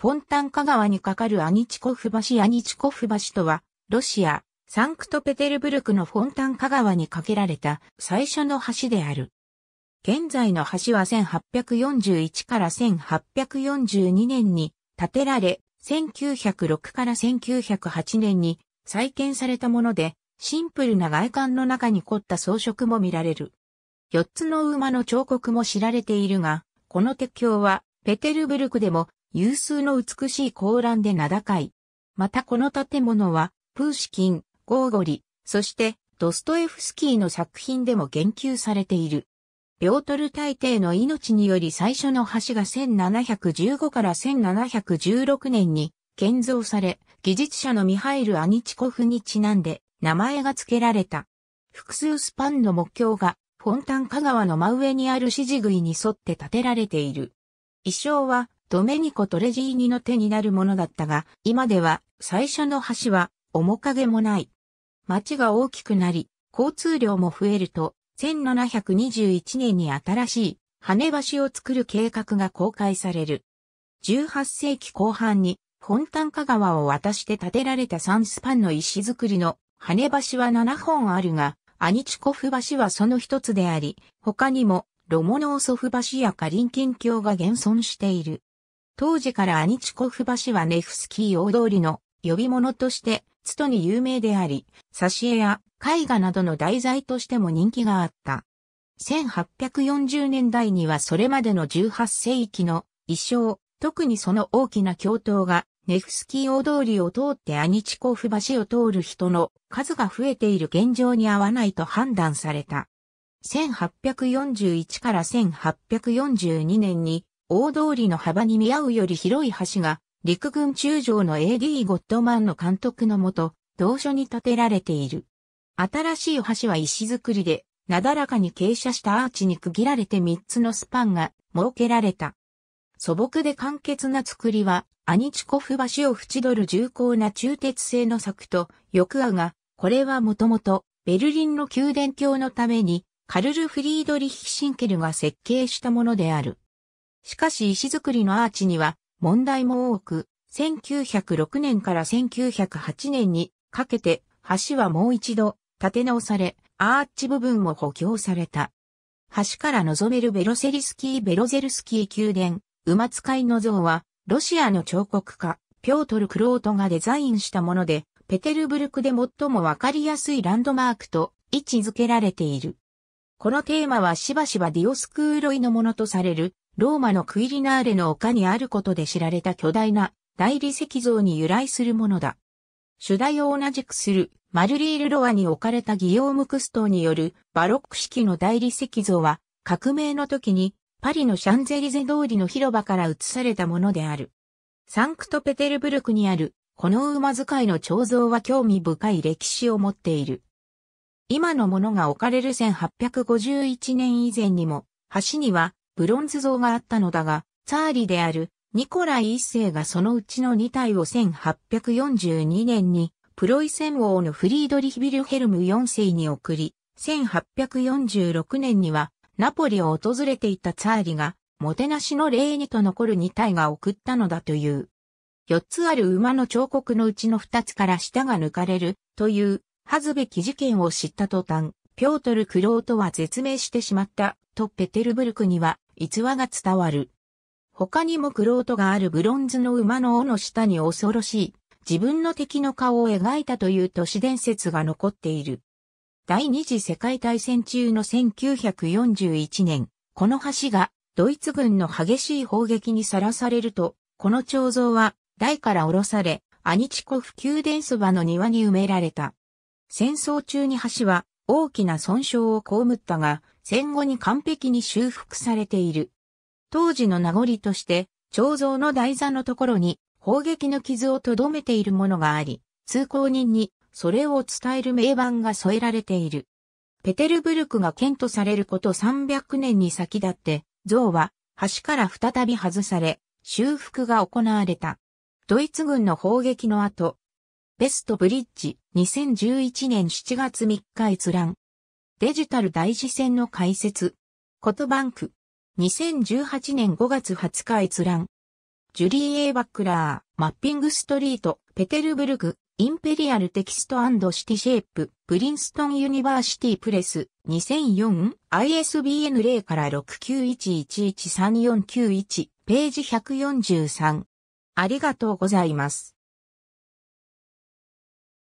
フォンタンカ川に架かるアニチコフ橋アニチコフ橋とは、ロシア、サンクトペテルブルクのフォンタンカ川に架けられた最初の橋である。現在の橋は1841から1842年に建てられ、1906から1908年に再建されたもので、シンプルな外観の中に凝った装飾も見られる。四つの馬の彫刻も知られているが、この鉄橋は、ペテルブルクでも有数の美しい高覧で名高い。またこの建物は、プーシキン、ゴーゴリ、そしてドストエフスキーの作品でも言及されている。ピョートル大帝の命により最初の橋が1715から1716年に建造され、技術者のミハイル・アニチコフにちなんで名前が付けられた。複数スパンの目標がフォンタンカガワの真上にある指示杭に沿って建てられている。衣装はドメニコ・トレジーニの手になるものだったが、今では最初の橋は面影もない。町が大きくなり、交通量も増えると、1721年に新しい羽橋を作る計画が公開される。18世紀後半に、フォンタンカ川を渡して建てられたサンスパンの石造りの羽橋は7本あるが、アニチコフ橋はその一つであり、他にもロモノーソフ橋やカリンキン橋が現存している。当時からアニチコフ橋はネフスキー大通りの呼び物として、都に有名であり、挿絵や絵画などの題材としても人気があった。1840年代にはそれまでの18世紀の衣装、特にその大きな教頭が、ネフスキー大通りを通ってアニチコフ橋を通る人の数が増えている現状に合わないと判断された。1841から1842年に大通りの幅に見合うより広い橋が、陸軍中将の AD ゴッドマンの監督のもと、同所に建てられている。新しい橋は石造りで、なだらかに傾斜したアーチに区切られて3つのスパンが設けられた。素朴で簡潔な作りは、アニチコフ橋を縁取る重厚な鋳鉄製の柵と、翼亜が、これはもともと、ベルリンの宮殿橋のために、カルル・フリードリヒ・シンケルが設計したものである。しかし石造りのアーチには問題も多く、1906年から1908年にかけて橋はもう一度建て直され、アーチ部分も補強された。橋から望めるベロセリスキー・ベロゼルスキー宮殿、馬使いの像は、ロシアの彫刻家、ピョートル・クロートがデザインしたもので、ペテルブルクで最もわかりやすいランドマークと位置づけられている。このテーマはしばしばディオスクーロイのものとされるローマのクイリナーレの丘にあることで知られた巨大な大理石像に由来するものだ。主題を同じくするマルリールロアに置かれたギヨーム・クストーによるバロック式の大理石像は革命の時にパリのシャンゼリゼ通りの広場から移されたものである。サンクトペテルブルクにあるこの馬使いの彫像は興味深い歴史を持っている。今のものが置かれる1851年以前にも橋にはブロンズ像があったのだが、ツァーリであるニコライ一世がそのうちの2体を1842年にプロイセン王のフリードリヒ・ビルヘルム4世に送り、1846年にはナポリを訪れていたツァーリが、もてなしの礼にと残る2体が送ったのだという。4つある馬の彫刻のうちの2つから舌が抜かれるという恥ずべき事件を知った途端、ピョートル・クロートは絶命してしまったとペテルブルクには逸話が伝わる。他にもクロがあるブロンズの馬の尾の下に恐ろしい、自分の敵の顔を描いたという都市伝説が残っている。第二次世界大戦中の1941年、この橋がドイツ軍の激しい砲撃にさらされると、この彫像は台から下ろされ、アニチコフ宮殿そばの庭に埋められた。戦争中に橋は大きな損傷を被ったが、戦後に完璧に修復されている。当時の名残として、彫像の台座のところに砲撃の傷をとどめているものがあり、通行人にそれを伝える名板が添えられている。ペテルブルクが検討されること300年に先立って、像は橋から再び外され、修復が行われた。ドイツ軍の砲撃の後、ベストブリッジ2011年7月3日閲覧。デジタル大事戦の解説。ことバンク。2018年5月20日閲覧。ジュリー・エイバックラー、マッピングストリート、ペテルブルグ、インペリアルテキストシティシェイプ、プリンストンユニバーシティプレス、2004、ISBN 0から691113491、ページ143。ありがとうございます。